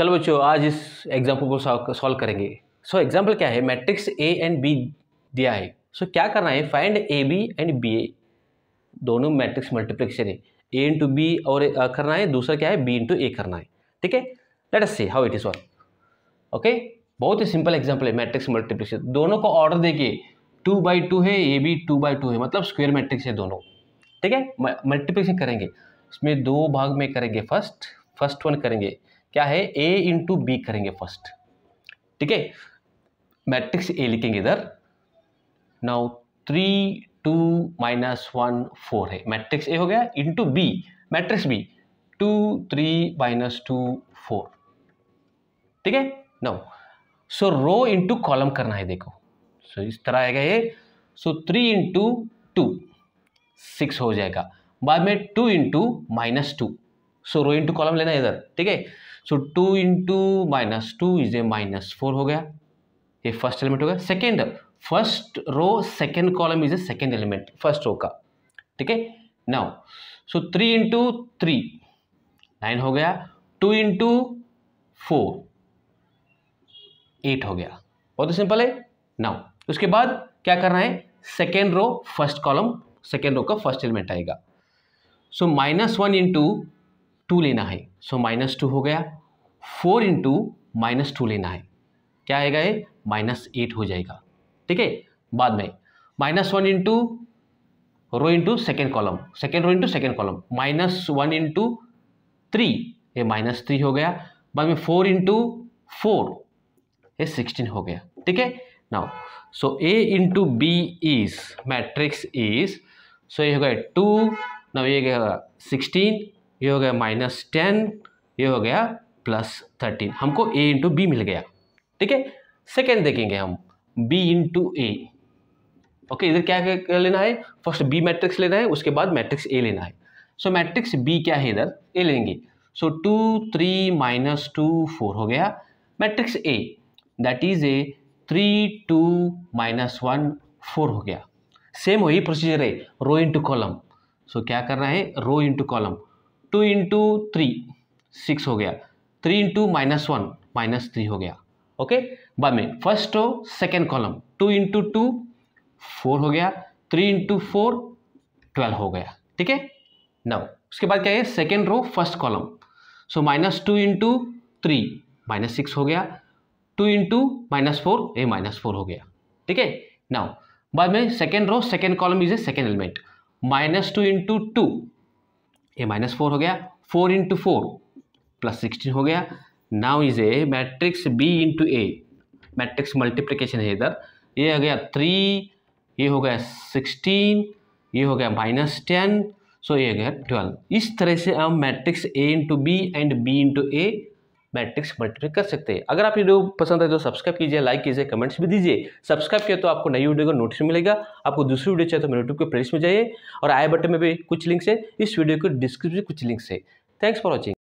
चलो बच्चों आज इस एग्जाम्पल को सॉल्व करेंगे सो so, एग्जाम्पल क्या है मैट्रिक्स ए एंड बी दिया है सो so, क्या करना है find A B and B A दोनों मैट्रिक्स मल्टीप्लिकेशन है ए इंटू बी और करना है दूसरा क्या है बी इंटू ए करना है ठीक है let us see how it is solve okay बहुत ही सिंपल एग्जाम्पल है मैट्रिक्स मल्टीप्लिकेशन दोनों को ऑर्डर देके टू बाई टू है A B two by two है मतलब स्क्वेयर मैट्रिक्स है दोनों ठीक है मल्टीप्लिकेशन करेंगे इसमें दो भाग में करेंगे फर्स्ट फर्स्ट वन करेंगे क्या है ए इंटू बी करेंगे फर्स्ट ठीक है मैट्रिक्स ए लिखेंगे इधर now three two minus one four है मैट्रिक्स ए हो गया into B matrix B two three minus two four ठीक है now so row into column करना है देखो सो so, इस तरह आएगा ये so three into two six हो जाएगा बाद में two into minus two so row into column लेना है इधर ठीक है so two into minus two is a minus four हो गया ये फर्स्ट एलिमेंट हो गया second first row second column is a second element first row का ठीक है now so three into three nine हो गया टू इंटू फोर एट हो गया बहुत ही सिंपल है नाउ उसके बाद क्या करना है second row first column second row का फर्स्ट एलिमेंट आएगा so minus one into two लेना है सो माइनस टू हो गया फोर इंटू माइनस टू लेना है क्या आएगा ये माइनस एट हो जाएगा ठीक है बाद में minus one into row into second column second row into second column minus one into three ये माइनस थ्री हो गया बाद में फोर इंटू फोर ये सिक्सटीन हो गया ठीक है now so A into B is matrix is so ये हो गया टू नाउ ये सिक्सटीन ये हो गया माइनस टेन ये हो गया प्लस थर्टीन हमको ए इंटू बी मिल गया ठीक है सेकेंड देखेंगे हम बी इंटू ए ओके इधर क्या क्या लेना है फर्स्ट बी मैट्रिक्स लेना है उसके बाद मैट्रिक्स ए लेना है सो मैट्रिक्स बी क्या है इधर ए लेंगे so two three minus two four हो गया matrix A that is A three two minus one four हो गया सेम वही प्रोसीजर है रो इंटू कॉलम सो क्या करना है row into column two into three six हो गया three into minus one minus three हो गया ओके बाद में first row second column two into two four हो गया थ्री इंटू फोर ट्वेल्व हो गया ठीक है नौ उसके बाद क्या है second row first column so minus two into three minus six हो गया two into minus four a minus four हो गया ठीक है नाउ बाद में second row second column is a second element minus two into two ये minus four हो गया four into four plus sixteen हो गया now is a matrix B into A matrix multiplication है इधर ये हो गया थ्री ये हो गया सिक्सटीन ये हो गया माइनस टेन सो ये हो गया ट्वेल्व इस तरह से हम matrix A into B and B into A matrix multiply कर सकते हैं अगर आप वीडियो पसंद है तो सब्सक्राइब कीजिए लाइक कीजिए कमेंट्स भी दीजिए सब्सक्राइब किया तो आपको नई वीडियो का नोटिस मिलेगा आपको दूसरी वीडियो चाहिए तो मेरे यूट्यूब के प्लेस में जाइए और आई बटन में भी कुछ लिंक्स है इस वीडियो के डिस्क्रिप्शन में कुछ लिंक्स है थैंक्स फॉर वॉचिंग